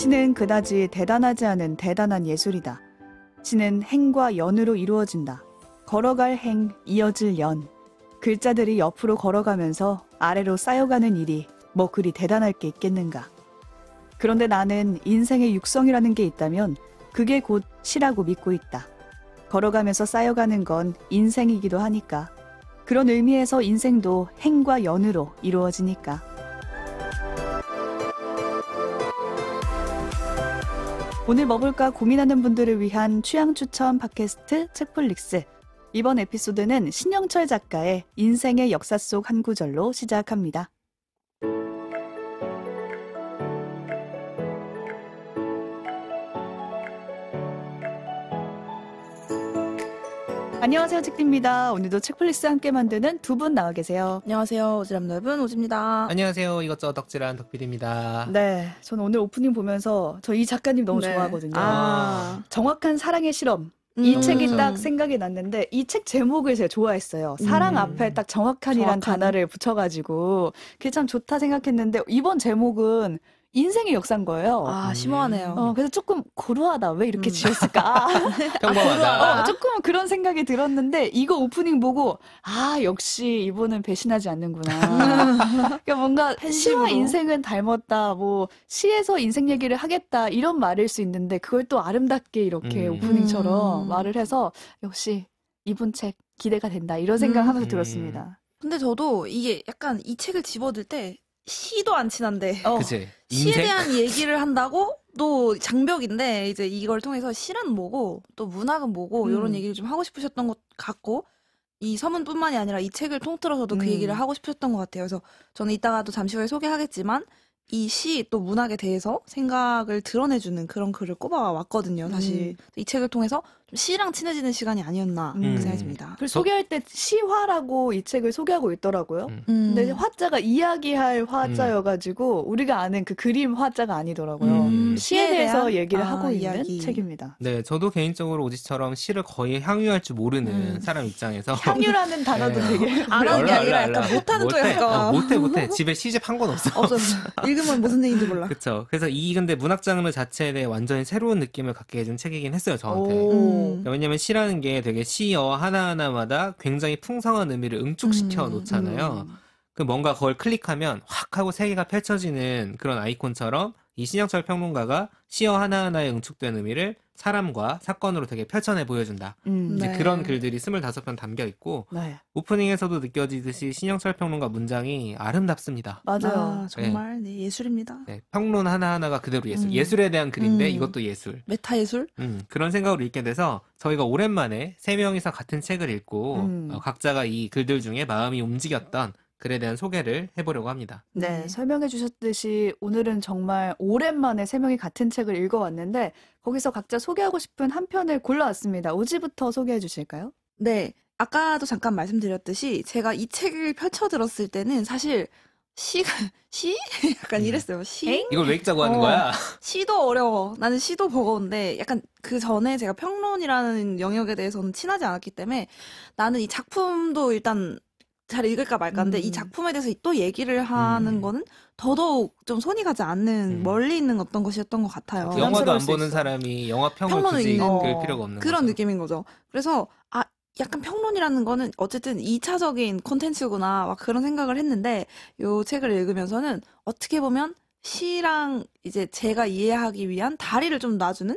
신은 그다지 대단하지 않은 대단한 예술이다. 신은 행과 연으로 이루어진다. 걸어갈 행, 이어질 연. 글자들이 옆으로 걸어가면서 아래로 쌓여가는 일이 뭐 그리 대단할 게 있겠는가. 그런데 나는 인생의 육성이라는 게 있다면 그게 곧 시라고 믿고 있다. 걸어가면서 쌓여가는 건 인생이기도 하니까. 그런 의미에서 인생도 행과 연으로 이루어지니까. 오늘 뭐 볼까 고민하는 분들을 위한 취향 추천 팟캐스트 책플릭스. 이번 에피소드는 신영철 작가의 인생의 역사 속 한 구절로 시작합니다. 안녕하세요, 책디입니다. 오늘도 책플리스 함께 만드는 두 분 나와 계세요. 안녕하세요. 오지랖 넓은 오지입니다. 안녕하세요. 이것저것 덕질한 덕비입니다 네. 저는 오늘 오프닝 보면서 저 이 작가님 너무 네. 좋아하거든요. 아. 정확한 사랑의 실험. 음. 이 음. 책이 딱 생각이 났는데 이 책 제목을 제가 좋아했어요. 사랑 음. 앞에 딱 정확한이란 정확한. 단어를 붙여가지고 그게 참 좋다 생각했는데 이번 제목은 인생의 역사인 거예요. 아, 음. 심오하네요. 어, 그래서 조금 고루하다. 왜 이렇게 음. 지었을까? 평범하다. 어, 조금 그런 생각이 들었는데, 이거 오프닝 보고, 아, 역시 이분은 배신하지 않는구나. 그러니까 뭔가 시와 인생은 닮았다. 뭐, 시에서 인생 얘기를 하겠다. 이런 말일 수 있는데, 그걸 또 아름답게 이렇게 음. 오프닝처럼 음. 말을 해서, 역시 이분 책 기대가 된다. 이런 생각 음. 하면서 들었습니다. 근데 저도 이게 약간 이 책을 집어들 때 시도 안 친한데 어. 그치. 시에 대한 얘기를 한다고 또 장벽인데 이제 이걸 통해서 시란 뭐고 또 문학은 뭐고 음. 이런 얘기를 좀 하고 싶으셨던 것 같고 이 서문뿐만이 아니라 이 책을 통틀어서도 그 음. 얘기를 하고 싶으셨던 것 같아요. 그래서 저는 이따가도 잠시 후에 소개하겠지만 이 시 또 문학에 대해서 생각을 드러내주는 그런 글을 꼽아왔거든요. 사실 음. 이 책을 통해서 시랑 친해지는 시간이 아니었나 음. 그 생각입니다. 그 소개할 때 시화라고 이 책을 소개하고 있더라고요. 음. 음. 근데 화자가 이야기할 화자여가지고 음. 우리가 아는 그 그림 화자가 아니더라고요. 음. 시에 대해서 얘기를 아, 하고 이야기. 있는 책입니다. 네, 저도 개인적으로 오지처럼 시를 거의 향유할 줄 모르는 사람 입장에서 향유라는 단어도 네. 되게 알아는 게 아니라 약간 못하는 거에 가 어, 못해 못해 집에 시집 한 건 없어. 없어. 읽으면 무슨 얘기인지 몰라. 그렇죠. 그래서 이 근데 문학 장르 자체에 대해 완전히 새로운 느낌을 갖게 해준 책이긴 했어요 저한테. 오. 음. 그러니까 왜냐면 시라는 게 되게 시어 하나하나마다 굉장히 풍성한 의미를 응축시켜 음. 놓잖아요. 음. 그 뭔가 그걸 클릭하면 확 하고 세계가 펼쳐지는 그런 아이콘처럼 이신영철 평론가가 시어 하나하나에 응축된 의미를 사람과 사건으로 되게 펼쳐내 보여준다. 음, 이제 네. 그런 글들이 2 5편 담겨 있고 네. 오프닝에서도 느껴지듯이 신영철 평론가 문장이 아름답습니다. 맞아요. 아, 네. 정말 네. 예술입니다. 네, 평론 하나하나가 그대로 예술. 음. 예술에 대한 글인데 음. 이것도 예술. 메타 예술? 음, 그런 생각으로 읽게 돼서 저희가 오랜만에 세 명이서 같은 책을 읽고 음. 어, 각자가 이 글들 중에 마음이 움직였던 글에 대한 소개를 해보려고 합니다. 네, 네, 설명해 주셨듯이 오늘은 정말 오랜만에 세 명이 같은 책을 읽어왔는데 거기서 각자 소개하고 싶은 한 편을 골라왔습니다. 우지부터 소개해 주실까요? 네, 아까도 잠깐 말씀드렸듯이 제가 이 책을 펼쳐들었을 때는 사실 시가 시 약간 네. 이랬어요. 시 이걸 왜 읽자고 하는 어, 거야? 시도 어려워. 나는 시도 버거운데 약간 그 전에 제가 평론이라는 영역에 대해서는 친하지 않았기 때문에 나는 이 작품도 일단 잘 읽을까 말까인데 음. 이 작품에 대해서 또 얘기를 하는 음. 거는 더더욱 좀 손이 가지 않는 음. 멀리 있는 어떤 것이었던 것 같아요. 그 영화도 안 보는 사람이 영화 평을 굳이 읽을 필요가 없는 그런 거죠. 느낌인 거죠. 그래서 아 약간 평론이라는 거는 어쨌든 2차적인 콘텐츠구나 막 그런 생각을 했는데 이 책을 읽으면서는 어떻게 보면 시랑 이제 제가 이해하기 위한 다리를 좀 놔주는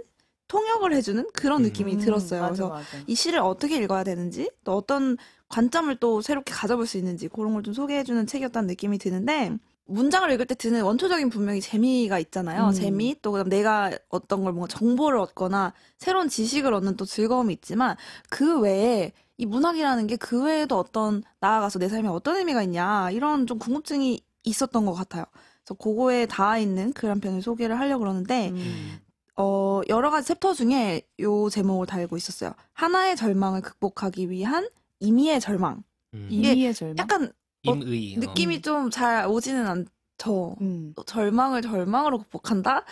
통역을 해주는 그런 음. 느낌이 음, 들었어요. 맞아, 그래서 맞아. 이 시를 어떻게 읽어야 되는지 또 어떤 관점을 또 새롭게 가져볼 수 있는지 그런 걸 좀 소개해주는 책이었다는 느낌이 드는데 문장을 읽을 때 드는 원초적인 분명히 재미가 있잖아요. 음. 재미 또 그다음 내가 어떤 걸 뭔가 정보를 얻거나 새로운 지식을 얻는 또 즐거움이 있지만 그 외에 이 문학이라는 게 그 외에도 어떤 나아가서 내 삶에 어떤 의미가 있냐 이런 좀 궁금증이 있었던 것 같아요. 그래서 그거에 닿아 있는 그런 편을 소개를 하려고 그러는데 음. 어 여러 가지 챕터 중에 요 제목을 달고 있었어요. 하나의 절망을 극복하기 위한 이미의 절망. 음. 이미의 절망. 약간 어, 임의 어. 느낌이 좀 잘 오지는 않죠. 음. 절망을 절망으로 극복한다.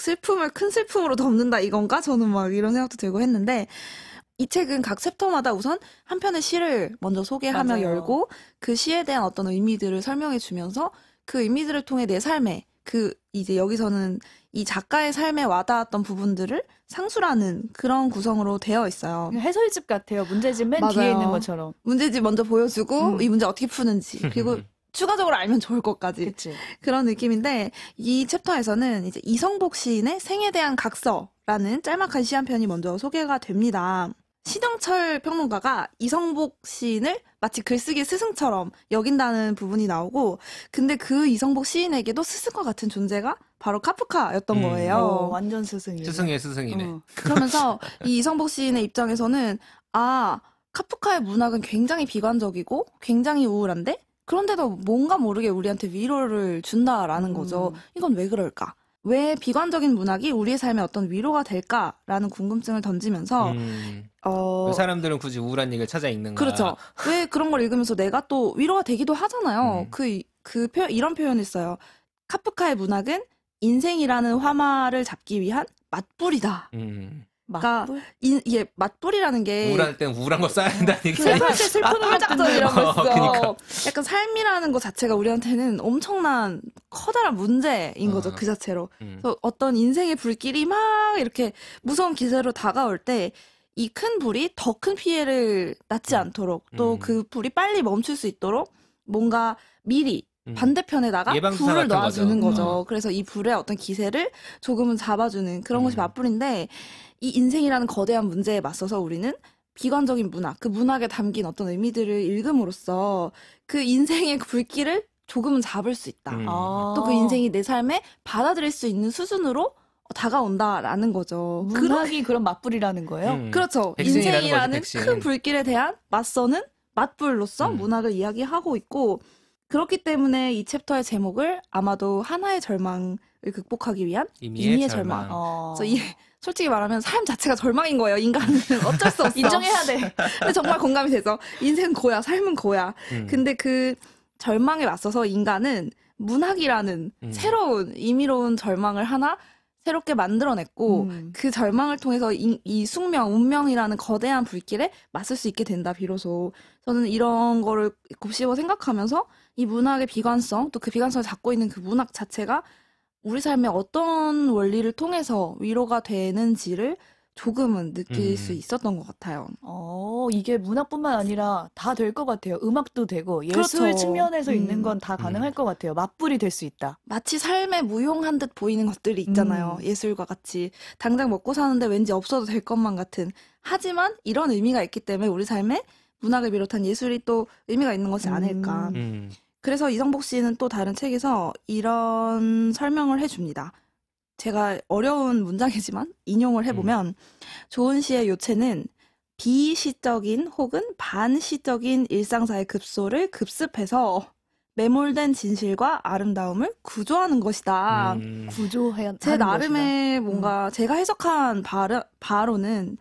슬픔을 큰 슬픔으로 덮는다 이건가 저는 막 이런 생각도 들고 했는데 이 책은 각 챕터마다 우선 한 편의 시를 먼저 소개하며 맞아요. 열고 그 시에 대한 어떤 의미들을 설명해 주면서 그 의미들을 통해 내 삶에 그 이제 여기서는 이 작가의 삶에 와닿았던 부분들을 상수라는 그런 구성으로 되어 있어요. 해설집 같아요. 문제집 맨 맞아요. 뒤에 있는 것처럼. 문제집 먼저 보여주고 음. 이 문제 어떻게 푸는지 그리고 추가적으로 알면 좋을 것까지 그치. 그런 느낌인데 이 챕터에서는 이제 이성복 시인의 생에 대한 각서라는 짤막한 시한 편이 먼저 소개가 됩니다. 신영철 평론가가 이성복 시인을 마치 글쓰기 스승처럼 여긴다는 부분이 나오고 근데 그 이성복 시인에게도 스승과 같은 존재가 바로 카프카였던 음. 거예요. 오, 어, 완전 스승이네. 스승의 스승이네. 어. 그러면서 이 이성복 시인의 입장에서는 아 카프카의 문학은 굉장히 비관적이고 굉장히 우울한데 그런데도 뭔가 모르게 우리한테 위로를 준다라는 음. 거죠. 이건 왜 그럴까? 왜 비관적인 문학이 우리의 삶에 어떤 위로가 될까라는 궁금증을 던지면서 음. 어... 사람들은 굳이 우울한 얘기를 찾아 읽는가? 그렇죠. 왜 그런 걸 읽으면서 내가 또 위로가 되기도 하잖아요. 음. 그 그, 그 이런 표현을 써요. 카프카의 문학은 인생이라는 화마를 잡기 위한 맞불이다. 음. 그러니까 맛불? 이게 맛불이라는 게 우울할 땐 우울한 거 써야 된다는 얘기 슬플 때 슬픈 음악들 아, 이런 거 써. 어, 그러니까. 약간 삶이라는 거 자체가 우리한테는 엄청난 커다란 문제인 거죠 어. 그 자체로. 음. 그래서 어떤 인생의 불길이 막 이렇게 무서운 기세로 다가올 때. 이 큰 불이 더 큰 피해를 낳지 음. 않도록 또그 음. 그 불이 빨리 멈출 수 있도록 뭔가 미리 음. 반대편에다가 불을 넣어주는 거죠. 거죠. 어. 그래서 이 불의 어떤 기세를 조금은 잡아주는 그런 음. 것이 맞불인데 이 인생이라는 거대한 문제에 맞서서 우리는 비관적인 문학, 그 문학에 담긴 어떤 의미들을 읽음으로써 그 인생의 불길을 조금은 잡을 수 있다. 음. 그 아. 또그 인생이 내 삶에 받아들일 수 있는 수준으로 다가온다라는 거죠. 문학이 그런 맞불이라는 거예요? 음. 그렇죠. 인생이라는 거지, 큰 불길에 대한 맞서는 맞불로서 음. 문학을 이야기하고 있고 그렇기 때문에 이 챕터의 제목을 아마도 하나의 절망 극복하기 위한 임미의 인미의 절망. 절망. 어. 그래서 이 솔직히 말하면 삶 자체가 절망인 거예요. 인간은 어쩔 수 없어. 인정해야 돼. 근데 정말 공감이 돼서 인생 고야, 삶은 고야. 음. 근데 그 절망에 맞서서 인간은 문학이라는 음. 새로운 임의로운 절망을 하나 새롭게 만들어냈고 음. 그 절망을 통해서 이, 이, 숙명 운명이라는 거대한 불길에 맞설 수 있게 된다 비로소 저는 이런 거를 곱씹어 생각하면서 이 문학의 비관성 또 그 비관성을 잡고 있는 그 문학 자체가 우리 삶에 어떤 원리를 통해서 위로가 되는지를 조금은 느낄 음. 수 있었던 것 같아요. 어, 이게 문학뿐만 아니라 다 될 것 같아요. 음악도 되고 예술 그렇죠. 측면에서 음. 있는 건 다 가능할 음. 것 같아요. 맞불이 될 수 있다. 마치 삶에 무용한 듯 보이는 것들이 있잖아요. 음. 예술과 같이 당장 먹고 사는데 왠지 없어도 될 것만 같은. 하지만 이런 의미가 있기 때문에 우리 삶에 문학을 비롯한 예술이 또 의미가 있는 것이 음. 아닐까. 음. 그래서 이성복 씨는 또 다른 책에서 이런 설명을 해줍니다. 제가 어려운 문장이지만 인용을 음. 해보면 음. 조은 씨의 요체는 비시적인 혹은 반시적인 일상사의 급소를 급습해서 매몰된 진실과 아름다움을 구조하는 것이다. 음. 구조해야 제 나름의 것이다. 뭔가 음. 제가 해석한 바르, 바로는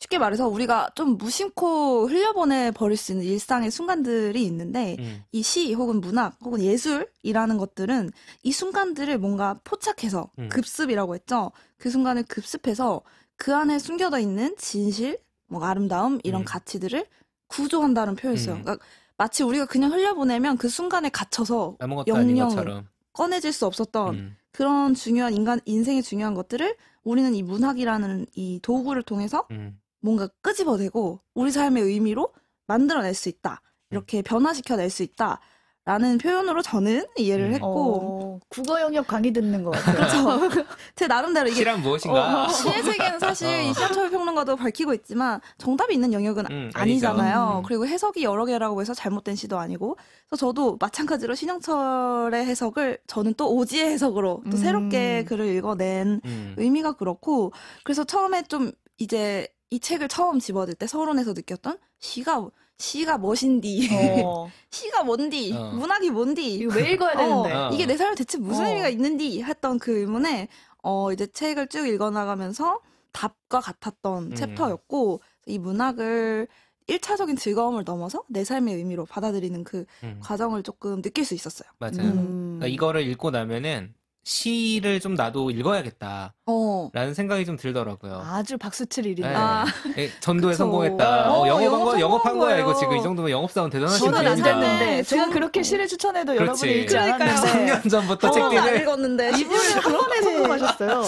쉽게 말해서 우리가 좀 무심코 흘려보내 버릴 수 있는 일상의 순간들이 있는데 음. 이시 혹은 문학 혹은 예술이라는 것들은 이 순간들을 뭔가 포착해서 음. 급습이라고 했죠. 그 순간을 급습해서 그 안에 숨겨져 있는 진실, 뭐 아름다움 이런 음. 가치들을 구조한다는 표현이었어요. 음. 그러니까 마치 우리가 그냥 흘려보내면 그 순간에 갇혀서 영영 꺼내질 수 없었던 음. 그런 중요한 인간 인생의 중요한 것들을 우리는 이 문학이라는 이 도구를 통해서 음. 뭔가 끄집어내고 우리 삶의 의미로 만들어낼 수 있다. 이렇게 음. 변화시켜낼 수 있다. 라는 표현으로 저는 이해를 음. 했고 어, 국어 영역 강의 듣는 것 같아요. 그렇죠. 제 나름대로 이게 시란 무엇인가? 어, 시의 세계는 사실 어. 시한철 평론가도 밝히고 있지만 정답이 있는 영역은 음, 아니잖아요. 음. 그리고 해석이 여러 개라고 해서 잘못된 시도 아니고. 그래서 저도 마찬가지로 신영철의 해석을 저는 또 오지의 해석으로 또 음. 새롭게 글을 읽어낸 음. 의미가 그렇고 그래서 처음에 좀 이제 이 책을 처음 집어들 때 서론에서 느꼈던 시가 시가 멋인디 어. 시가 뭔디 어. 문학이 뭔디 이거 왜 읽어야 어, 되는데 어. 이게 내 삶에 대체 무슨 어. 의미가 있는디 했던 그 의문에 어 이제 책을 쭉 읽어나가면서 답과 같았던 음. 챕터였고 이 문학을 1차적인 즐거움을 넘어서 내 삶의 의미로 받아들이는 그 음. 과정을 조금 느낄 수 있었어요. 맞아요. 음. 그러니까 이거를 읽고 나면은 시를 좀 나도 읽어야겠다. 어. 라는 생각이 좀 들더라고요. 아주 박수칠 네. 일이다. 네. 전도에 성공했다. 어, 어, 영업한 영업 거, 영업한 거야 이거 지금 이 정도면 영업사원 대단하신 분입다 저는 안 샀는데, 제가 그렇게 어. 시를 추천해도 그렇지. 여러분이 읽지 않았는데. 3년 전부터 책들을. 읽었는데. 이분은 그런 에 성공하셨어요.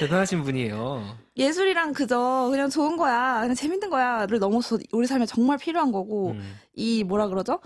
대단하신 분이에요. 예술이랑 그저 그냥 좋은 거야, 그냥 재밌는 거야를 넘어서 우리 삶에 정말 필요한 거고 음. 이 뭐라 그러죠?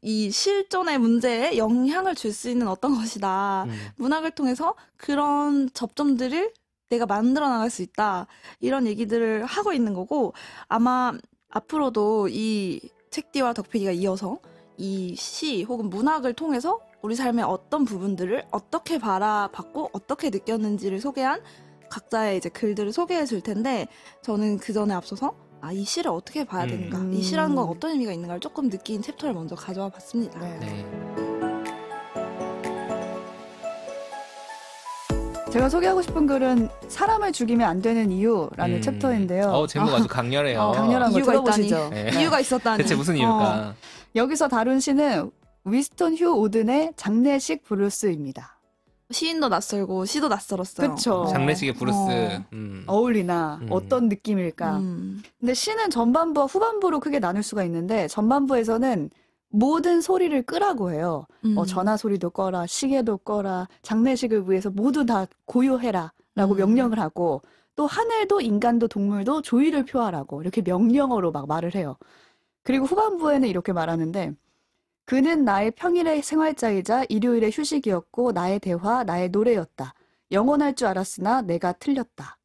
전이 실존의 문제에 영향을 줄 수 있는 어떤 것이다. 음. 문학을 통해서 그런 접점들을 내가 만들어 나갈 수 있다. 이런 얘기들을 하고 있는 거고 아마 앞으로도 이 책디와 덕필이가 이어서 이 시 혹은 문학을 통해서 우리 삶의 어떤 부분들을 어떻게 바라봤고 어떻게 느꼈는지를 소개한 각자의 이제 글들을 소개해 줄 텐데 저는 그 전에 앞서서 아, 이 시를 어떻게 봐야 음. 되는가, 이 시라는 건 어떤 의미가 있는가를 조금 느낀 챕터를 먼저 가져와 봤습니다. 네. 네. 제가 소개하고 싶은 글은 사람을 죽이면 안 되는 이유라는 음. 챕터인데요. 어, 제목 아주 강렬해요. 어, 어 강렬한 이유가 들어보시죠. 네. 이유가 있었다니. 대체 무슨 이유일까? 어, 여기서 다룬 시는 위스턴 휴 오든의 장례식 블루스입니다. 시인도 낯설고 시도 낯설었어요. 그쵸. 장례식의 브루스. 어. 음. 어울리나 음. 어떤 느낌일까. 음. 근데 시는 전반부와 후반부로 크게 나눌 수가 있는데 전반부에서는 모든 소리를 끄라고 해요. 뭐 음. 어, 전화 소리도 꺼라, 시계도 꺼라, 장례식을 위해서 모두 다 고요해라라고 음. 명령을 하고 또 하늘도 인간도 동물도 조의를 표하라고 이렇게 명령어로 막 말을 해요. 그리고 후반부에는 이렇게 말하는데 그는 나의 평일의 생활자이자 일요일의 휴식이었고 나의 대화, 나의 노래였다. 영원할 줄 알았으나 내가 틀렸다.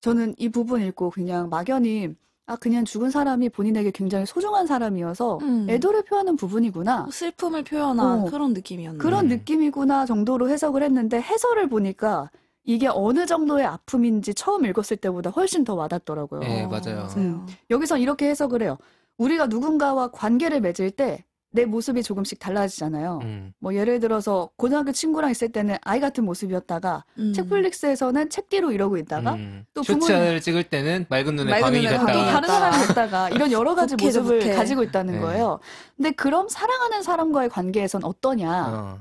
저는 이 부분 읽고 그냥 막연히 아 그냥 죽은 사람이 본인에게 굉장히 소중한 사람이어서 음. 애도를 표하는 부분이구나 뭐 슬픔을 표현한 어, 그런 느낌이었네 그런 네. 느낌이구나 정도로 해석을 했는데 해설을 보니까 이게 어느 정도의 아픔인지 처음 읽었을 때보다 훨씬 더 와닿더라고요. 네 맞아요. 음. 여기서 이렇게 해석을 해요. 우리가 누군가와 관계를 맺을 때내 모습이 조금씩 달라지잖아요. 음. 뭐 예를 들어서 고등학교 친구랑 있을 때는 아이 같은 모습이었다가 음. 책플릭스에서는 책뒤로 이러고 있다가 음. 또 부모를 찍을 때는 맑은 눈에 맑은 밤이 됐다가 다른 사람이 됐다가 이런 여러 가지 국회죠, 모습을 국회. 가지고 있다는 네. 거예요. 근데 그럼 사랑하는 사람과의 관계에선 어떠냐? 어.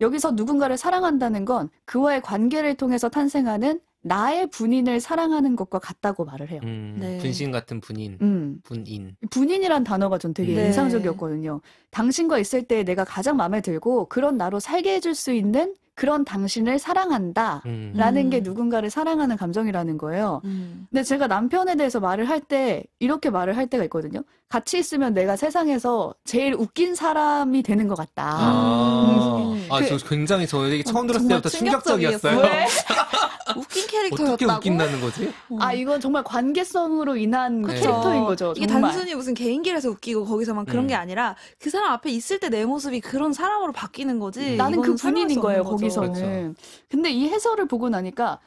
여기서 누군가를 사랑한다는 건 그와의 관계를 통해서 탄생하는 나의 분인을 사랑하는 것과 같다고 말을 해요. 음, 네. 분신 같은 분인, 음. 분인. 분인이란 단어가 전 되게 네. 인상적이었거든요. 당신과 있을 때 내가 가장 마음에 들고 그런 나로 살게 해줄 수 있는 그런 당신을 사랑한다. 음. 라는 게 음. 누군가를 사랑하는 감정이라는 거예요. 음. 근데 제가 남편에 대해서 말을 할 때, 이렇게 말을 할 때가 있거든요. 같이 있으면 내가 세상에서 제일 웃긴 사람이 되는 것 같다. 아, 음. 아, 그, 저 굉장히 저 얘기 처음 들었을 때부터 충격적이었어요. 웃긴 캐릭터였다고? 어떻게 웃긴다는 거지? 음. 아 이건 정말 관계성으로 인한 네. 캐릭터인 거죠. 이게 정말. 단순히 무슨 개인기라서 웃기고 거기서만 그런 음. 게 아니라 그 사람 앞에 있을 때 내 모습이 그런 사람으로 바뀌는 거지. 음. 나는 그 분인인 거예요 거기서는. 그렇죠. 근데 이 해설을 보고 나니까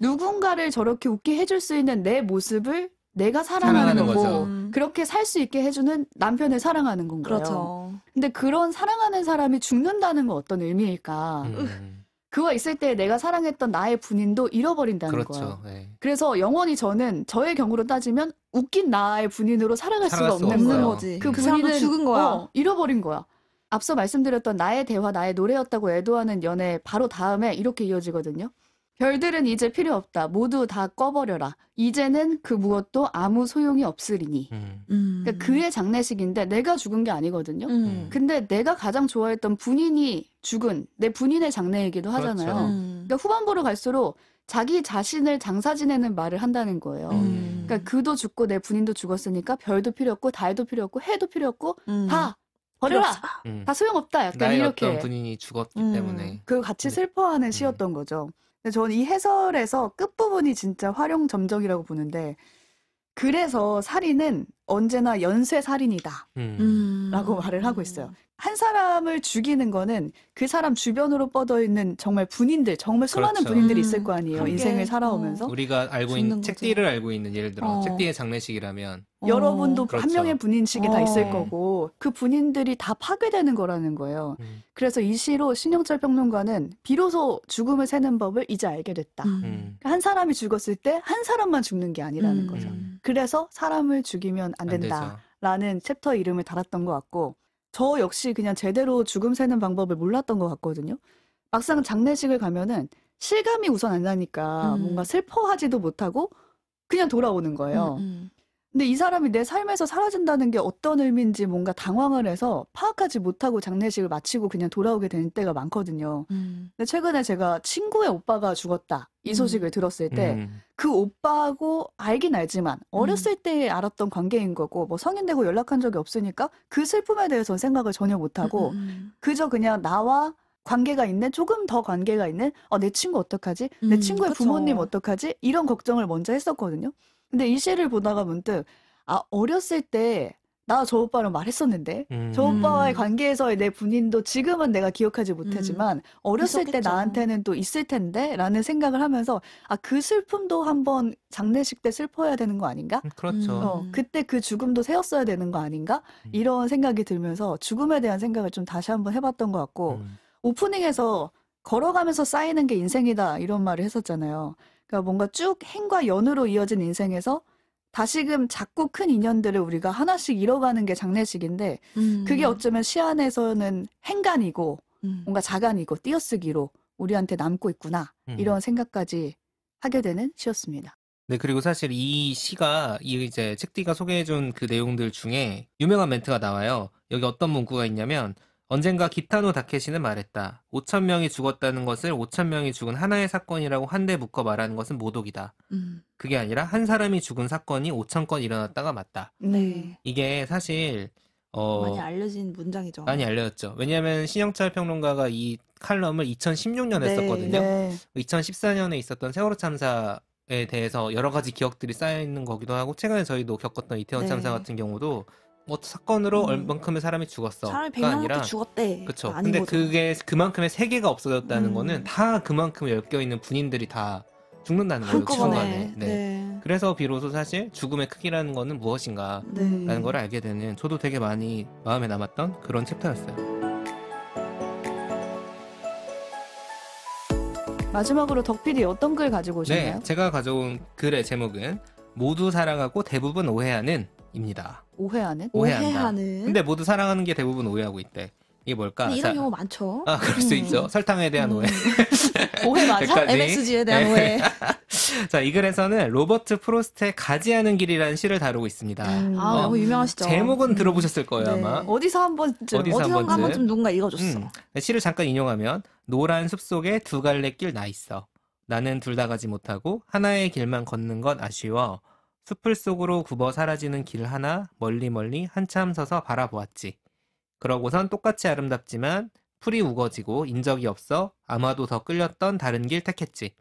누군가를 저렇게 웃게 해줄 수 있는 내 모습을 내가 사랑하는, 사랑하는 거고 거죠. 음. 그렇게 살 수 있게 해주는 남편을 사랑하는 건 거예요. 그렇죠. 근데 그런 사랑하는 사람이 죽는다는 건 어떤 의미일까? 음. 그와 있을 때 내가 사랑했던 나의 분인도 잃어버린다는 그렇죠. 거예요. 네. 그래서 영원히 저는 저의 경우로 따지면 웃긴 나의 분인으로 살아갈, 수가 없는 거지. 그, 그 분인은 죽은 거야. 어, 잃어버린 거야. 앞서 말씀드렸던 나의 대화, 나의 노래였다고 애도하는 연애 바로 다음에 이렇게 이어지거든요. 별들은 이제 필요 없다. 모두 다 꺼버려라. 이제는 그 무엇도 아무 소용이 없으리니. 음. 음. 그러니까 그의 장례식인데 내가 죽은 게 아니거든요. 음. 근데 내가 가장 좋아했던 분인이 죽은 내 분인의 장례이기도 그렇죠. 하잖아요. 그렇죠. 음. 그러니까 후반부로 갈수록 자기 자신을 장사 지내는 말을 한다는 거예요. 음. 그러니까 그도 죽고 내 분인도 죽었으니까 별도 필요 없고 달도 필요 없고 해도 필요 없고 음. 다 버려라. 다 소용없다. 약간 이렇게 분인이 죽었기 때문에 그 같이 네. 슬퍼하는 시였던 거죠. 근데 저는 이 해설에서 끝부분이 진짜 활용점적이라고 보는데 그래서 살인은 언제나 연쇄 살인이다. 음. 라고 말을 하고 있어요. 한 사람을 죽이는 거는 그 사람 주변으로 뻗어 있는 정말 분인들 정말 수많은 그렇죠. 군인들이 있을 음, 거 아니에요. 인생을 어. 살아오면서. 우리가 알고 있는 책띠를 알고 있는 예를 들어 어. 책띠의 장례식이라면 어. 여러분도 그렇죠. 한 명의 분인식이 어. 다 있을 어. 거고 그 분인들이 다 파괴되는 거라는 거예요. 음. 그래서 이 시로 신영철 평론가는 비로소 죽음을 세는 법을 이제 알게 됐다. 음. 음. 그러니까 한 사람이 죽었을 때 한 사람만 죽는 게 아니라는 음. 거죠. 음. 그래서 사람을 죽이면 안 된다라는 챕터 이름을 달았던 것 같고 저 역시 그냥 제대로 죽음 세는 방법을 몰랐던 것 같거든요. 막상 장례식을 가면은 실감이 우선 안 나니까 음. 뭔가 슬퍼하지도 못하고 그냥 돌아오는 거예요. 음, 음. 근데 이 사람이 내 삶에서 사라진다는 게 어떤 의미인지 뭔가 당황을 해서 파악하지 못하고 장례식을 마치고 그냥 돌아오게 되는 때가 많거든요. 음. 근데 최근에 제가 친구의 오빠가 죽었다 이 음. 소식을 음. 들었을 때 그 오빠하고 알긴 알지만 어렸을 음. 때 알았던 관계인 거고 뭐 성인 되고 연락한 적이 없으니까 그 슬픔에 대해서 생각을 전혀 못하고 음, 그저 그냥 나와 관계가 있는 조금 더 관계가 있는 어, 내 친구 어떡하지 내 음, 친구의 그쵸. 부모님 어떡하지 이런 걱정을 먼저 했었거든요 근데 이 시를 보다가 문득 아 어렸을 때 나 저 오빠랑 말했었는데 음. 저 오빠와의 관계에서의 내 분인도 지금은 내가 기억하지 음. 못하지만 음. 어렸을 있었겠죠. 때 나한테는 또 있을 텐데라는 생각을 하면서 아 그 슬픔도 한번 장례식 때 슬퍼야 되는 거 아닌가? 음, 그렇죠. 어, 음. 그때 그 죽음도 세웠어야 되는 거 아닌가? 이런 생각이 들면서 죽음에 대한 생각을 좀 다시 한번 해봤던 것 같고 오프닝에서 걸어가면서 쌓이는 게 인생이다 이런 말을 했었잖아요. 그러니까 뭔가 쭉 행과 연으로 이어진 인생에서 다시금 작고 큰 인연들을 우리가 하나씩 잃어가는 게 장례식인데 음. 그게 어쩌면 시안에서는 행간이고 음. 뭔가 자간이고 띄어쓰기로 우리한테 남고 있구나 음. 이런 생각까지 하게 되는 시였습니다. 네 그리고 사실 이 시가 이 이제 책디가 소개해준 그 내용들 중에 유명한 멘트가 나와요. 여기 어떤 문구가 있냐면 언젠가 기타노 다케시는 말했다. 5천 명이 죽었다는 것을 5천 명이 죽은 하나의 사건이라고 한데 묶어 말하는 것은 모독이다. 음. 그게 아니라 한 사람이 죽은 사건이 5천 건 일어났다가 맞다. 네. 이게 사실 어, 많이 알려진 문장이죠. 많이 알려졌죠. 왜냐하면 신영철 평론가가 이 칼럼을 2016년에 네, 썼거든요. 네. 2014년에 있었던 세월호 참사 에 대해서 여러 가지 기억들이 쌓여 있는 거기도 하고 최근에 저희도 겪었던 이태원 네. 참사 같은 경우도 뭐 사건으로 음. 얼만큼의 사람이 죽었어. 사람이 100명 아니라 죽었대. 그쵸. 아, 근데 거죠. 그게 그만큼의 세계가 없어졌다는 음. 거는 다 그만큼 엮여있는 군인들이 다 죽는다는 거예요. 한꺼번에. 네. 네. 그래서 비로소 사실 죽음의 크기라는 거는 무엇인가라는 네. 걸 알게 되는 저도 되게 많이 마음에 남았던 그런 챕터였어요. 마지막으로 덕필이 어떤 글 가지고 오셨나요? 네, 제가 가져온 글의 제목은 모두 사랑하고 대부분 오해하는 입니다. 오해하는? 오해한다. 오해하는? 근데 모두 사랑하는 게 대부분 오해하고 있대. 이게 뭘까? 이런 사- 경우 많죠. 아, 그럴 수 음. 있죠. 설탕에 대한 음. 오해. 오해 맞아? 여기까지. MSG에 대한 네. 오해. 자, 이 글에서는 로버트 프로스트의 가지 않은 길이라는 시를 다루고 있습니다. 음. 아, 어, 너무 유명하시죠. 제목은 음. 들어보셨을 거예요, 네. 아마. 어디서 한 번쯤 어디서 한한 번쯤. 번쯤 누군가 읽어줬어. 음, 네, 시를 잠깐 인용하면 노란 숲 속에 두 갈래 길 나 있어. 나는 둘 다 가지 못하고 하나의 길만 걷는 건 아쉬워. 숲을 속으로 굽어 사라지는 길 하나 멀리 멀리 한참 서서 바라보았지. 그러고선 똑같이 아름답지만 풀이 우거지고 인적이 없어 아마도 더 끌렸던 다른 길 택했지.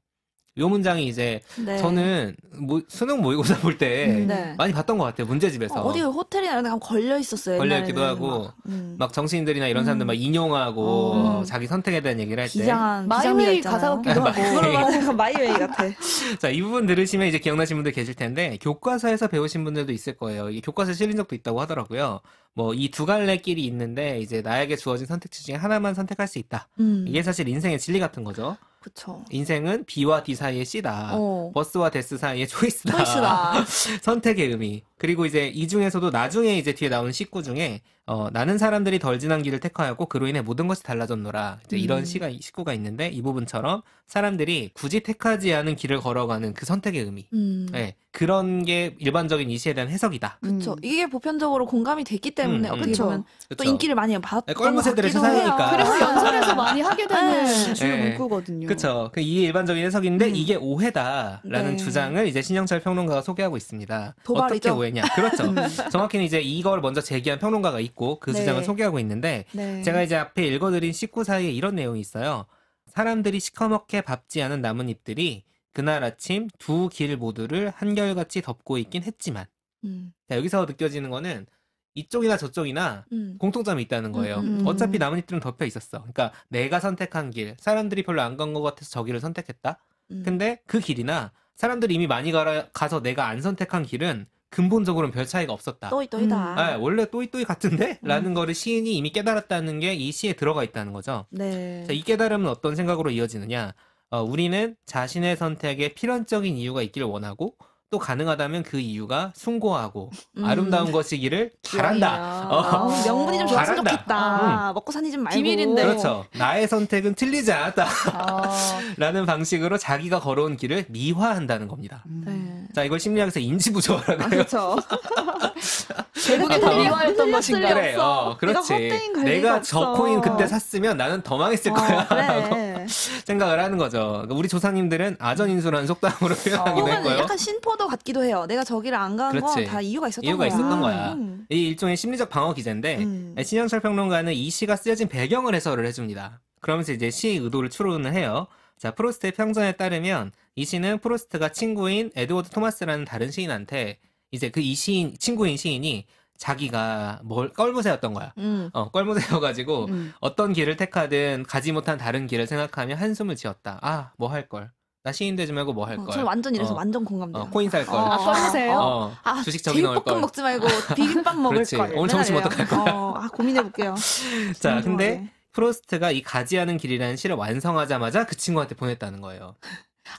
요 문장이 이제 네. 저는 뭐 수능 모의고사 볼때 음. 네. 많이 봤던 것 같아요 문제집에서 어, 디 호텔이나 이런 데 가면 걸려 있었어요 걸려 있기도 하고 막, 음. 막, 정치인들이나 이런 사람들 음. 막 인용하고 음. 자기 선택에 대한 얘기를 할때 비장한 마이웨이 가사 같기도 하고 그런 마이웨이 같아 자이 부분 들으시면 이제 기억나신 분들 계실 텐데 교과서에서 배우신 분들도 있을 거예요 이게 교과서 실린 적도 있다고 하더라고요 뭐 이 두 갈래 길이 있는데 이제 나에게 주어진 선택지 중에 하나만 선택할 수 있다 음. 이게 사실 인생의 진리 같은 거죠 그쵸. 인생은 B와 D 사이의 C다. 어. 버스와 데스 사이의 초이스다. 초이스다. 선택의 의미. 그리고 이제 이 중에서도 나중에 이제 뒤에 나온 식구 중에 어, 나는 사람들이 덜 지난 길을 택하였고 그로 인해 모든 것이 달라졌노라 이제 이런 음. 시가 식구가 있는데 이 부분처럼 사람들이 굳이 택하지 않은 길을 걸어가는 그 선택의 의미 음. 네, 그런 게 일반적인 이 시에 대한 해석이다. 그렇죠. 음. 이게 보편적으로 공감이 됐기 때문에 음, 음. 어떻게 보면 또 인기를 많이 받던 네, 껄무새들의 세상이니까. 그래서 연설에서 많이 하게 되는 네. 주요 예. 문구거든요. 그렇죠. 이 일반적인 해석인데 음. 이게 오해다라는 네. 주장을 이제 신영철 평론가가 소개하고 있습니다. 도발이죠. 어떻게 오해 왜냐. 그렇죠. 음. 정확히는 이제 이걸 먼저 제기한 평론가가 있고 그 네. 주장을 네. 소개하고 있는데 네. 제가 이제 앞에 읽어드린 19사에 이 이런 내용이 있어요. 사람들이 시커멓게 밟지 않은 나뭇잎들이 그날 아침 두 길 모두를 한결같이 덮고 있긴 했지만 음. 자, 여기서 느껴지는 거는 이쪽이나 저쪽이나 음. 공통점이 있다는 거예요. 음, 음, 음. 어차피 나뭇잎들은 덮여 있었어. 그러니까 내가 선택한 길, 사람들이 별로 안 간 것 같아서 저기를 선택했다. 근데 그 길이나 사람들이 이미 많이 가라, 가서 내가 안 선택한 길은 근본적으로는 별 차이가 없었다. 또이또이다. 음. 네, 원래 또이또이 같은데? 음. 라는 거를 시인이 이미 깨달았다는 게 이 시에 들어가 있다는 거죠. 네. 자, 이 깨달음은 어떤 생각으로 이어지느냐? 어, 우리는 자신의 선택에 필연적인 이유가 있기를 원하고 또 가능하다면 그 이유가 숭고하고 음. 아름다운 것이기를 바란다. 어. 아, 명분이 좀 좋았으면 좋겠다. 음. 먹고 사니 좀 말고. 비밀인데. 그렇죠. 나의 선택은 틀리지 않았다. 아. 라는 방식으로 자기가 걸어온 길을 미화한다는 겁니다. 음. 네. 자, 이걸 심리학에서 인지부조화라고 아, 해요. 그렇죠. 아, 그렇죠. 결국에 다 미화했던 것인가. 그래, 어, 그렇지. 내가, 내가 저 코인 그때 샀으면 나는 더 망했을 어, 거야. 그래. 생각을 하는 거죠. 그러니까 우리 조상님들은 아전인수라는 속담으로 어, 표현하기도 했고요. 약간 신포도 같기도 해요. 내가 저기를 안간건다 이유가 있었던 이유가 거야. 있었던 거야. 음. 이 일종의 심리적 방어 기제인데 음. 네, 신영철 평론가는 이 시가 쓰여진 배경을 해설을 해줍니다. 그러면서 이제 시의 의도를 추론을 해요. 자 프로스트의 평전에 따르면 이 시는 프로스트가 친구인 에드워드 토마스라는 다른 시인한테 이제 그 이 시인 친구인 시인이 자기가 뭘 껄무새였던 거야. 음. 어, 껄무새여가지고 음. 어떤 길을 택하든 가지 못한 다른 길을 생각하며 한숨을 지었다. 아, 뭐 할 걸. 나 시인 되지 말고 뭐할 어, 걸. 어, 저 완전 이래서 어. 완전 공감돼요. 어, 코인 살 걸. 아, 어, 껄무새요? 어, 아, 주식 저기 넣을 걸. 먹지 말고 비빔밥 먹을 그렇지. 걸. 오늘 점심 어떡할 거야. 어, 아, 고민해볼게요. 자, 근데 프로스트가 이 가지 않은 길이라는 시를 완성하자마자 그 친구한테 보냈다는 거예요.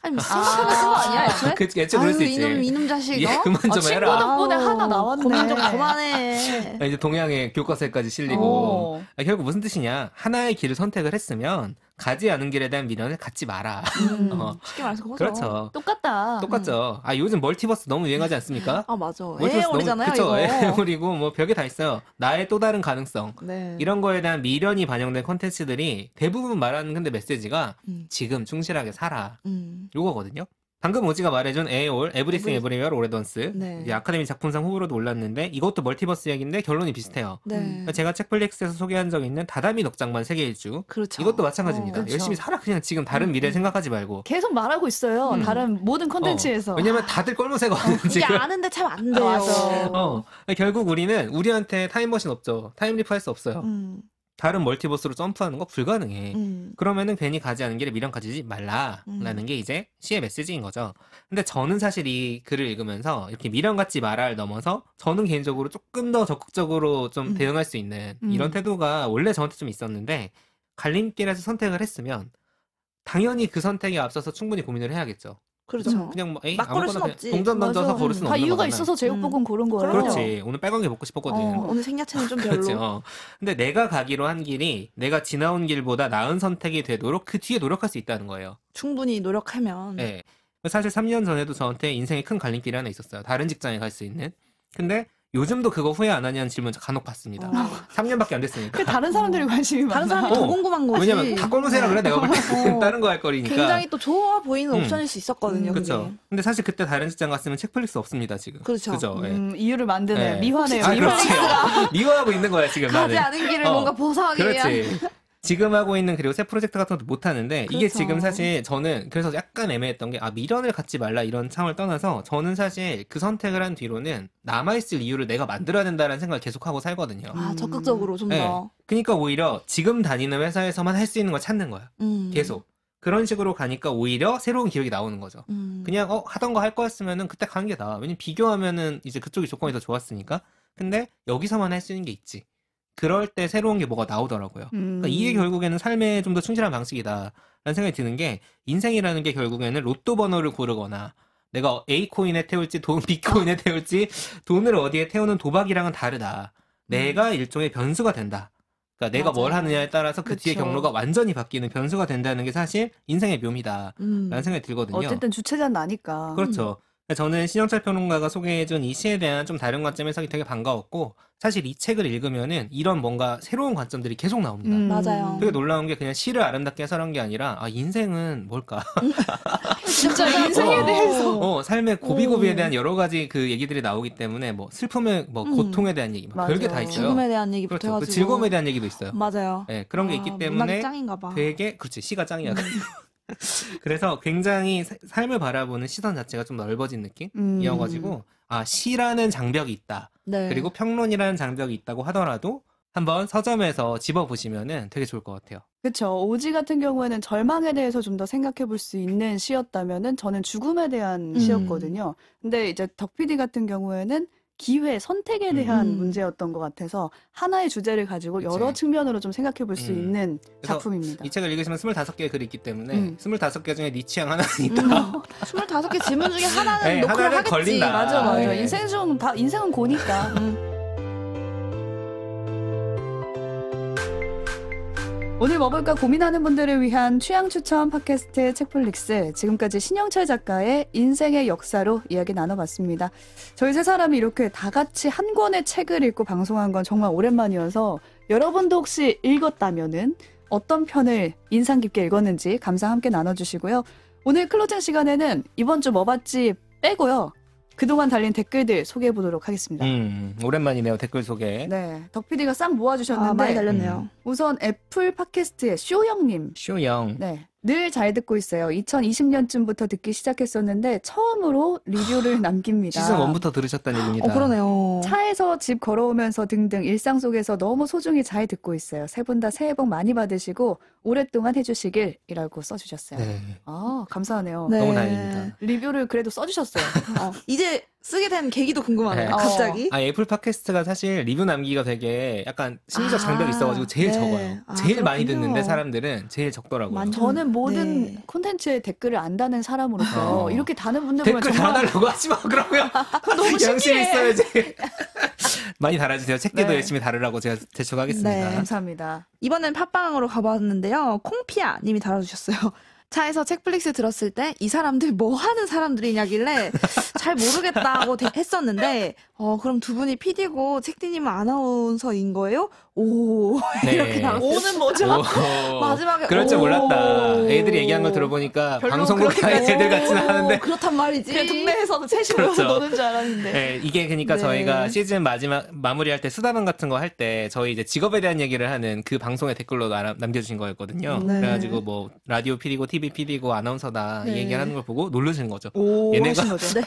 아니 생각하거 뭐 아, 아니야? 아, 그, 그럴 수 있지. 이놈, 이놈 자식. 예, 어? 그만 좀 아, 해라. 친구덕분에 하나 나왔네. 고민 좀 그만해. 아, 이제 동양의 교과서에까지 실리고. 오. 어. 결국 무슨 뜻이냐. 하나의 길을 선택을 했으면 가지 않은 길에 대한 미련을 갖지 마라. 음, 어. 쉽게 말해서 그거죠. 그렇죠. 똑같다. 똑같죠. 음. 아 요즘 멀티버스 너무 유행하지 않습니까? 아 맞아. 멀티버잖아요 그렇죠. 애물이고 뭐 벽에 다 있어요. 나의 또 다른 가능성. 네. 이런 거에 대한 미련이 반영된 콘텐츠들이 대부분 말하는 근데 메시지가 음. 지금 충실하게 살아. 음. 요거거든요. 방금 오지가 말해준 에올, 에브리싱 에브리... 에웨어 오레던스 네. 아카데미 작품상 후보로도 올랐는데 이것도 멀티버스 얘기인데 결론이 비슷해요. 네. 음. 그러니까 제가 책플릭스에서 소개한 적 있는 다다미 넉장만 세계 일주 그렇죠. 이것도 마찬가지입니다. 어, 그렇죠. 열심히 살아 그냥 지금 다른 음, 미래 음, 생각하지 말고 계속 말하고 있어요. 음. 다른 모든 컨텐츠에서 어. 왜냐면 다들 꼴모세거든 어, 이게 아는데 참안 어. 돼요. 어. 결국 우리는 우리한테 타임머신 없죠. 타임리프 할 수 없어요. 음. 다른 멀티버스로 점프하는 거 불가능해. 음. 그러면은 괜히 가지 않은 길에 미련 가지지 말라라는 음. 게 이제 시의 메시지인 거죠. 근데 저는 사실 이 글을 읽으면서 이렇게 미련 갖지 마라를 넘어서 저는 개인적으로 조금 더 적극적으로 좀 음. 대응할 수 있는 이런 음. 태도가 원래 저한테 좀 있었는데 갈림길에서 선택을 했으면 당연히 그 선택에 앞서서 충분히 고민을 해야겠죠. 그렇죠. 그렇죠. 그냥 막, 뭐, 에이, 막 고를 순 없지. 동전 던져서 맞아. 고를 수는 다 이유가 거잖아. 있어서 제육볶음 음. 고른 거예요. 그렇지 오늘 빨간 게 먹고 싶었거든. 어, 오늘 생야채는 좀 별로. 그렇지. 근데 내가 가기로 한 길이 내가 지나온 길보다 나은 선택이 되도록 그 뒤에 노력할 수 있다는 거예요. 충분히 노력하면 예. 사실 3년 전에도 저한테 인생에 큰 갈림길이 하나 있었어요. 다른 직장에 갈 수 있는. 근데 요즘도 그거 후회 안 하냐는 질문 간혹 받습니다. 어. 3년밖에 안 됐으니까. 그 다른 어. 사람들이 관심이 많아. 다른 사람이 더 궁금한 거지. 왜냐면 다 꼴무새라 그래 내가 볼 때. 어. 다른 거 할 거리니까. 굉장히 또 좋아 보이는 음. 옵션일 수 있었거든요. 음, 그렇죠. 근데 사실 그때 다른 직장 갔으면 책플릭스 없습니다 지금. 그렇죠. 그죠? 예. 음, 예. 이유를 만드네. 예. 미화네요. 아, 미화하고 있는 거야 지금. 가지 나는. 않은 길을 어. 뭔가 보상하기 그렇지. 지금 하고 있는 그리고 새 프로젝트 같은 것도 못 하는데 그렇죠. 이게 지금 사실 저는 그래서 약간 애매했던 게 아 미련을 갖지 말라 이런 창을 떠나서 저는 사실 그 선택을 한 뒤로는 남아 있을 이유를 내가 만들어야 된다라는 생각을 계속 하고 살거든요. 아 적극적으로 좀 네. 더. 그러니까 오히려 지금 다니는 회사에서만 할 수 있는 걸 찾는 거야. 음. 계속. 그런 식으로 가니까 오히려 새로운 기억이 나오는 거죠. 음. 그냥 어 하던 거 할 거였으면은 그때 가는 게 나아. 왜냐면 비교하면은 이제 그쪽이 조건이 더 좋았으니까. 근데 여기서만 할 수 있는 게 있지. 그럴 때 새로운 게 뭐가 나오더라고요. 음. 그러니까 이게 음. 결국에는 삶에 좀 더 충실한 방식이다라는 생각이 드는 게 인생이라는 게 결국에는 로또 번호를 고르거나 내가 A 코인에 태울지 돈 B 코인에 태울지 돈을 어디에 태우는 도박이랑은 다르다. 내가 음. 일종의 변수가 된다. 그러니까 내가 맞아. 뭘 하느냐에 따라서 그 그쵸. 뒤에 경로가 완전히 바뀌는 변수가 된다는 게 사실 인생의 묘미다라는 음. 생각이 들거든요. 어쨌든 주체자는 나니까. 그렇죠. 음. 저는 신영철 평론가가 소개해준 이 시에 대한 좀 다른 관점 에서 되게 반가웠고 사실 이 책을 읽으면은 이런 뭔가 새로운 관점들이 계속 나옵니다. 음, 맞아요. 되게 놀라운 게 그냥 시를 아름답게 해설한 게 아니라 아 인생은 뭘까? 진짜 인생에 어. 대해서 어, 어, 삶의 고비고비에 대한 여러 가지 그 얘기들이 나오기 때문에 뭐슬픔의뭐 음, 고통에 대한 얘기 별게 다 있어요. 죽음에 대한 얘기 그렇죠. 그 즐거움에 대한 얘기도 있어요. 맞아요. 네, 그런 게 아, 있기 때문에 되게 그렇지 시가 짱이야. 음. 그래서 굉장히 삶을 바라보는 시선 자체가 좀 넓어진 느낌이어가지고 음. 아 시라는 장벽이 있다 네. 그리고 평론이라는 장벽이 있다고 하더라도 한번 서점에서 집어보시면은 되게 좋을 것 같아요. 그렇죠. 오지 같은 경우에는 절망에 대해서 좀 더 생각해 볼 수 있는 시였다면은 저는 죽음에 대한 음. 시였거든요. 근데 이제 덕피디 같은 경우에는 기회, 선택에 음. 대한 음. 문제였던 것 같아서 하나의 주제를 가지고 그치. 여러 측면으로 좀 생각해 볼수 음. 있는 작품입니다. 이 책을 읽으시면 25개의 글이 있기 때문에 음. 25개 중에 네 취향 하나는 있다. 25개 질문 중에 하나는 네, 하나는 하겠지. 걸린다. 맞아, 맞아. 네. 인생 좀 다, 인생은 고니까. 음. 오늘 먹을까 고민하는 분들을 위한 취향 추천 팟캐스트 책플릭스 지금까지 신영철 작가의 인생의 역사로 이야기 나눠봤습니다. 저희 세 사람이 이렇게 다 같이 한 권의 책을 읽고 방송한 건 정말 오랜만이어서 여러분도 혹시 읽었다면은 어떤 편을 인상 깊게 읽었는지 감상 함께 나눠주시고요. 오늘 클로징 시간에는 이번 주 뭐 봤지 빼고요. 그동안 달린 댓글들 소개해 보도록 하겠습니다. 음, 오랜만이네요 댓글 소개. 네, 덕PD가 싹 모아주셨는데 아, 많이 달렸네요. 음. 우선 애플 팟캐스트의 쇼영님, 쇼영. 네, 늘잘 듣고 있어요. 2020년쯤부터 듣기 시작했었는데 처음으로 리뷰를 남깁니다. 시즌 1부터 들으셨다는 얘기입니다. 어, 그러네요. 차에서 집 걸어오면서 등등 일상 속에서 너무 소중히 잘 듣고 있어요. 세 분 다 새해 복 많이 받으시고 오랫동안 해주시길이라고 써주셨어요. 네. 아 감사하네요. 네. 너무 다행입니다. 리뷰를 그래도 써주셨어요. 어. 이제 쓰게 된 계기도 궁금하네요. 네. 갑자기. 아 애플 팟캐스트가 사실 리뷰 남기기가 되게 약간 심리적 아, 장벽이 있어가지고 제일 네. 적어요. 아, 제일 그렇군요. 많이 듣는데 사람들은 제일 적더라고요. 맞, 저는 모든 네. 콘텐츠에 댓글을 안다는 사람으로서 어. 이렇게 다는 분들 보면 댓글 정말... 달라고 하지 마 그러면 너무 양심 있어야지. 많이 달아주세요. 책기도 네. 열심히 다르라고 제가 대처하겠습니다. 네, 감사합니다. 이번엔 팟빵으로 가봤는데요. 콩피아 님이 달아주셨어요. 차에서 책플릭스 들었을 때 이 사람들 뭐 하는 사람들이냐길래 잘 모르겠다고 했었는데 어 그럼 두 분이 PD고 책디님은 아나운서인 거예요? 오 네. 이렇게 나왔어요. 오는 뭐죠? 오. 마지막에 그럴 줄 몰랐다. 애들이 얘기한 걸 들어보니까 방송국 아이 애들 같진 않은데 그렇단 말이지. 그냥 동네에서도 채식으로 그렇 노는 줄 알았는데. 네, 이게 그러니까 네. 저희가 시즌 마지막 마무리할 때 수다방 같은 거 할 때 저희 이제 직업에 대한 얘기를 하는 그 방송의 댓글로 남겨주신 거였거든요. 네. 그래가지고 뭐 라디오 PD고 TV TV PD고 아나운서다 네. 얘기하는 걸 보고 놀라시는 거죠. 오, 얘네가 네.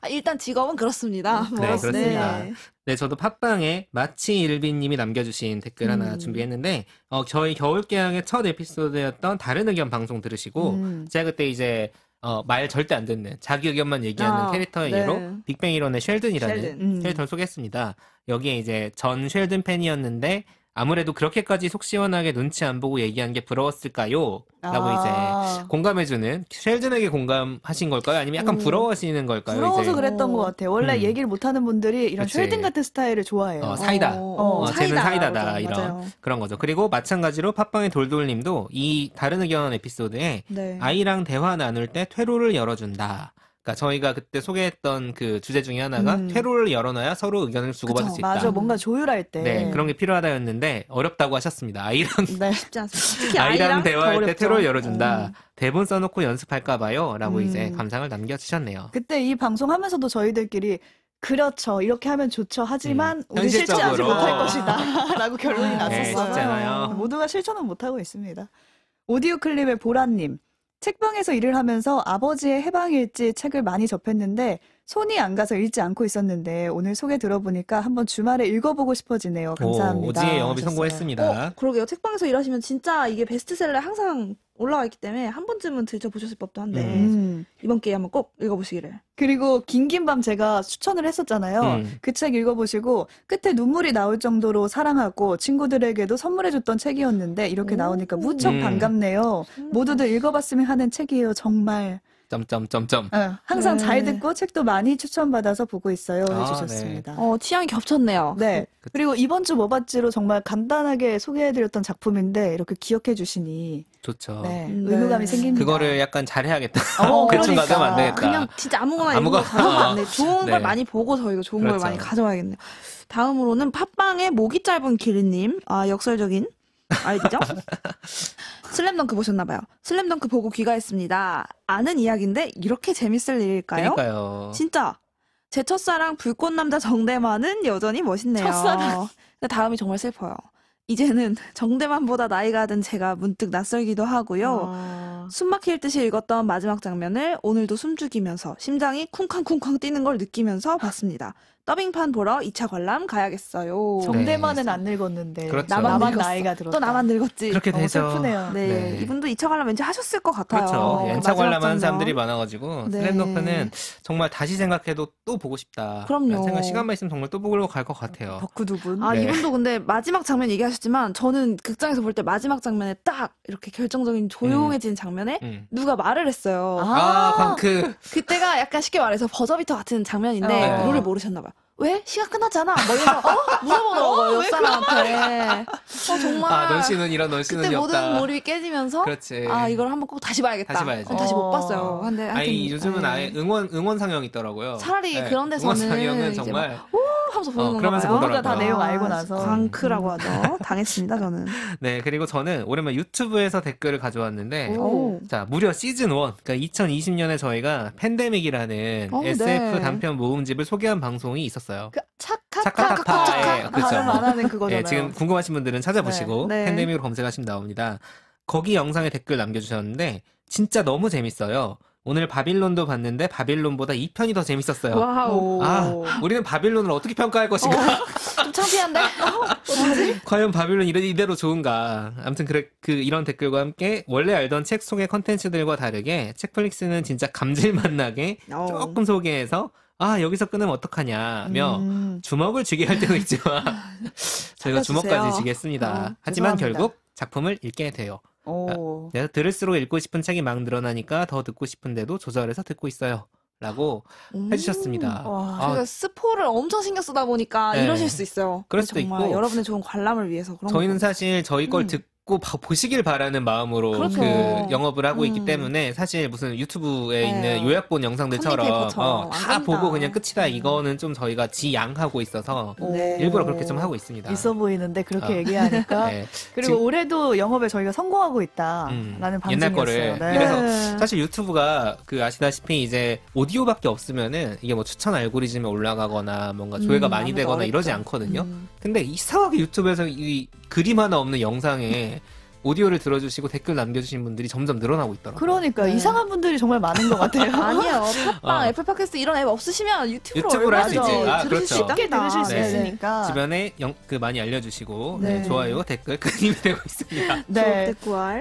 아, 일단 직업은 그렇습니다. 네, 뭐. 네, 그렇습니다. 네. 네, 저도 팟빵에 마치 일빈님이 남겨주신 댓글 하나 음. 준비했는데 어, 저희 겨울개항의 첫 에피소드였던 다른 의견 방송 들으시고 음. 제가 그때 이제 어, 말 절대 안 듣는 자기 의견만 얘기하는 아, 캐릭터의 네. 예로 빅뱅 이론의 쉘든이라는 쉘든. 음. 캐릭터를 소개했습니다. 여기에 이제 전 쉘든 팬이었는데 아무래도 그렇게까지 속 시원하게 눈치 안 보고 얘기한 게 부러웠을까요? 라고 아. 이제 공감해주는 셸든에게 공감하신 걸까요? 아니면 약간 음. 부러워하시는 걸까요? 부러워서 이제? 그랬던 것 같아요. 원래 음. 얘기를 못하는 분들이 이런 그치. 쉘든 같은 스타일을 좋아해요. 어, 사이다. 어, 어, 어 쟤는 사이다. 다 이런 맞아요. 그런 거죠. 그리고 마찬가지로 팟빵의 돌돌님도 이 다른 의견 에피소드에 네. 아이랑 대화 나눌 때 퇴로를 열어준다. 그러니까 저희가 그때 소개했던 그 주제 중에 하나가 음. 퇴로를 열어놔야 서로 의견을 주고받을 그쵸, 수 있다. 맞아, 뭔가 조율할 때. 네, 그런 게 필요하다였는데 어렵다고 하셨습니다. 아이랑 네, 쉽지 않습니다. 특히 아이랑, 아이랑 대화할 때 퇴로를 열어준다. 음. 대본 써놓고 연습할까 봐요라고 음. 이제 감상을 남겨주셨네요. 그때 이 방송하면서도 저희들끼리 그렇죠. 이렇게 하면 좋죠. 하지만 음, 우리 실천하지 못할 것이다. 라고 결론이 네, 났었어요. 네, 모두가 실천은 못하고 있습니다. 오디오 클립의 보라님. 책방에서 일을 하면서 아버지의 해방일지 책을 많이 접했는데 손이 안 가서 읽지 않고 있었는데 오늘 소개 들어보니까 한번 주말에 읽어보고 싶어지네요. 감사합니다. 오, 지의 영업이 하셨어요. 성공했습니다. 어, 그러게요. 책방에서 일하시면 진짜 이게 베스트셀러 에 항상 올라와 있기 때문에 한 번쯤은 들춰보셨을 법도 한데 네. 음. 이번 기회에 한번 꼭 읽어보시기를. 그리고 긴긴 밤 제가 추천을 했었잖아요. 음. 그책 읽어보시고 끝에 눈물이 나올 정도로 사랑하고 친구들에게도 선물해줬던 책이었는데 이렇게 오. 나오니까 무척 음. 반갑네요. 모두들 읽어봤으면 하는 책이에요. 정말. 점점점점. 어, 항상 네. 잘 듣고 책도 많이 추천받아서 보고 있어요. 아, 해주셨습니다. 네. 어, 취향이 겹쳤네요. 네. 그, 그리고 이번 주 뭐봤지로 정말 간단하게 소개해드렸던 작품인데 이렇게 기억해 주시니 좋죠. 네, 음, 네. 의무감이 생깁니다. 그거를 약간 잘해야겠다. 어, 그 그러니까. 가면안 되겠다. 그냥 진짜 아무거나 아무거나 가져면 안 좋은 걸 네. 많이 보고서 이거 좋은 그렇죠. 걸 많이 가져와야겠네요. 다음으로는 팟빵의 목이 짧은 기린님, 아 역설적인 알죠? 슬램덩크 보셨나봐요. 슬램덩크 보고 귀가했습니다. 아는 이야기인데 이렇게 재밌을 일일까요? 그러니까요. 진짜 제 첫사랑 불꽃 남자 정대만은 여전히 멋있네요. 첫사랑. 근데 다음이 정말 슬퍼요. 이제는 정대만보다 나이가 든 제가 문득 낯설기도 하고요. 아... 숨막힐 듯이 읽었던 마지막 장면을 오늘도 숨죽이면서 심장이 쿵쾅쿵쾅 뛰는 걸 느끼면서 봤습니다. 더빙판 보러 2차 관람 가야겠어요. 정대만은 네. 안 늙었는데 그렇죠. 나만, 나이가 들었다. 또 나만 늙었지. 그렇게 되죠. 슬프네요. 네. 네. 이분도 2차 관람 왠지 하셨을 것 같아요. 그렇죠. 그 네. 1차 관람하는 사람들이 많아가지고 네. 슬램덩크는 정말 다시 생각해도 또 보고 싶다. 그럼요. 생각 시간만 있으면 정말 또 보고 갈 것 같아요. 덕후 두 분. 아 네. 이분도 근데 마지막 장면 얘기하셨지만 저는 극장에서 볼 때 마지막 장면에 딱 이렇게 결정적인 조용해진 음. 장면에 음. 누가 말을 했어요. 아, 아 방크. 그 그때가 약간 쉽게 말해서 버저비터 같은 장면인데 어. 네. 를 모르셨나 봐요. 왜? 시간 끝났잖아. 막이러면 어? 물어보더라고요, 어? 사람한테. 어, 정말. 아, 넌씨는 이런 넌씨는 그때 모든 몰입이 깨지면서 그렇지. 아, 이걸 한번 꼭 다시 봐야겠다. 다시 봐야지. 어, 다시 못 봤어요. 어. 근데 하여튼, 아니, 요즘은 예. 아예 응원 응원 상영이 있더라고요. 차라리 네, 그런 데서는 상영은 정말 막, 오 하면서 보는 어, 그러면서 봐요. 보더라고요. 다 내용 알고 아, 나서. 광크라고 하죠. 당했습니다, 저는. 네, 그리고 저는 오랜만에 유튜브에서 댓글을 가져왔는데 오. 자, 무려 시즌 1. 그러니까 2020년에 저희가 팬데믹이라는 어, SF 네. 단편 모음집을 소개한 방송이 있었어요. 있었어요. 그 착카카카카 예, 그렇죠. 안 하는 그거잖아요. 예, 지금 궁금하신 분들은 찾아보시고 네, 네. 팬데믹으로 검색하시면 나옵니다. 거기 영상에 댓글 남겨주셨는데 진짜 너무 재밌어요. 오늘 바빌론도 봤는데 바빌론보다 이 편이 더 재밌었어요. 와우. 아, 우리는 바빌론을 어떻게 평가할 것인가? 어, 좀 창피한데. 어, 과연 바빌론 이런 이대로 좋은가? 아무튼 그래 그 이런 댓글과 함께 원래 알던 책 속의 컨텐츠들과 다르게 책플릭스는 진짜 감질맛 나게 어. 조금 소개해서 아 여기서 끊으면 어떡하냐며 음. 주먹을 쥐게 할 때도 있지만 저희가 주먹까지 쥐겠습니다. 음, 하지만 결국 작품을 읽게 돼요. 오. 아, 내가 들을수록 읽고 싶은 책이 막 늘어나니까 더 듣고 싶은데도 조절해서 듣고 있어요. 라고 음. 해주셨습니다. 와, 아, 스포를 엄청 신경 쓰다 보니까 네. 이러실 수 있어요. 그럴 수도 정말 있고 여러분의 좋은 관람을 위해서 그런 저희는 사실 저희 걸 음. 듣, 고고 보시길 바라는 마음으로 그렇죠. 그 영업을 하고 음. 있기 때문에 사실 무슨 유튜브에 네. 있는 요약본 영상들처럼 어, 다 보고 그냥 끝이다 음. 이거는 좀 저희가 지양하고 있어서 네. 일부러 그렇게 좀 하고 있습니다. 있어 보이는데 그렇게 어. 얘기하니까 네. 그리고 지금, 올해도 영업에 저희가 성공하고 있다라는 음, 옛날 거를 그래서 네. 사실 유튜브가 그 아시다시피 이제 오디오밖에 없으면은 이게 뭐 추천 알고리즘에 올라가거나 뭔가 조회가 음, 많이 되거나 어렵죠. 이러지 않거든요. 음. 근데 이상하게 유튜브에서 이 그림 하나 없는 영상에 오디오를 들어주시고 댓글 남겨주신 분들이 점점 늘어나고 있더라고요. 그러니까 네. 이상한 분들이 정말 많은 것 같아요. 아니요 팟빵, 어. 애플 팟캐스트 이런 앱 없으시면 유튜브로 유튜브 할수 있지. 아, 그렇죠. 쉽게 들으실 아, 수 네. 있으니까. 주변에 영, 그 많이 알려주시고 네. 네. 좋아요, 댓글 그림이 되고 있습니다. 네.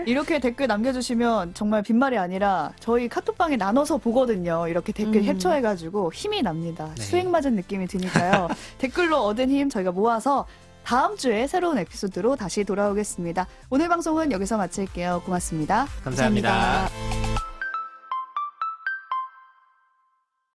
이렇게 댓글 남겨주시면 정말 빈말이 아니라 저희 카톡방에 나눠서 보거든요. 이렇게 댓글 음. 캡처해가지고 힘이 납니다. 네. 수행 맞은 느낌이 드니까요. 댓글로 얻은 힘 저희가 모아서 다음 주에 새로운 에피소드로 다시 돌아오겠습니다. 오늘 방송은 여기서 마칠게요. 고맙습니다 감사합니다. 감사합니다.